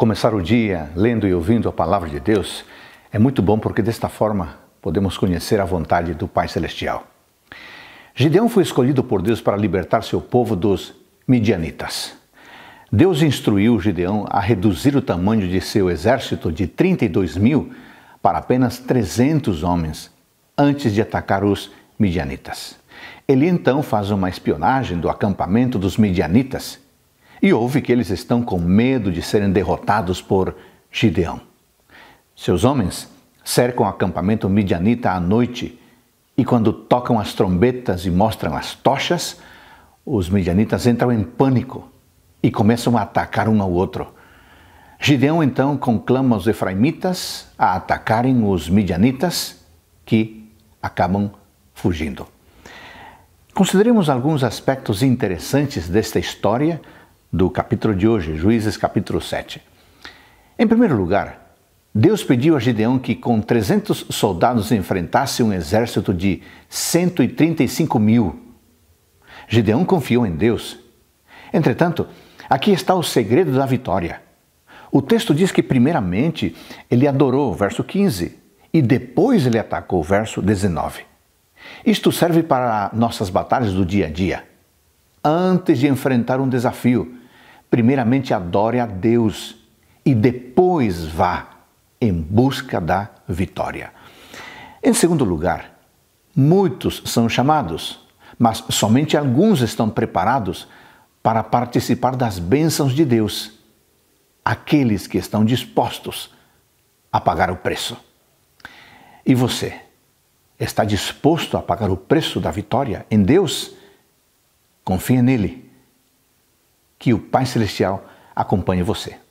Começar o dia lendo e ouvindo a palavra de Deus é muito bom porque desta forma podemos conhecer a vontade do Pai Celestial. Gideão foi escolhido por Deus para libertar seu povo dos midianitas. Deus instruiu Gideão a reduzir o tamanho de seu exército de 32 mil para apenas 300 homens antes de atacar os midianitas. Ele então faz uma espionagem do acampamento dos midianitas e ouve que eles estão com medo de serem derrotados por Gideão. Seus homens cercam o acampamento midianita à noite e, quando tocam as trombetas e mostram as tochas, os midianitas entram em pânico e começam a atacar um ao outro. Gideão então conclama os efraimitas a atacarem os midianitas, que acabam fugindo. Consideremos alguns aspectos interessantes desta história do capítulo de hoje, Juízes capítulo 7. Em primeiro lugar, Deus pediu a Gideão que com 300 soldados enfrentasse um exército de 135 mil. Gideão confiou em Deus. Entretanto, aqui está o segredo da vitória. O texto diz que, primeiramente, ele adorou, verso 15, e depois ele atacou, verso 19. Isto serve para nossas batalhas do dia a dia. Antes de enfrentar um desafio, primeiramente adore a Deus e depois vá em busca da vitória. Em segundo lugar, muitos são chamados, mas somente alguns estão preparados para participar das bênçãos de Deus, aqueles que estão dispostos a pagar o preço. E você está disposto a pagar o preço da vitória em Deus? Confie nele que o Pai Celestial acompanhe você.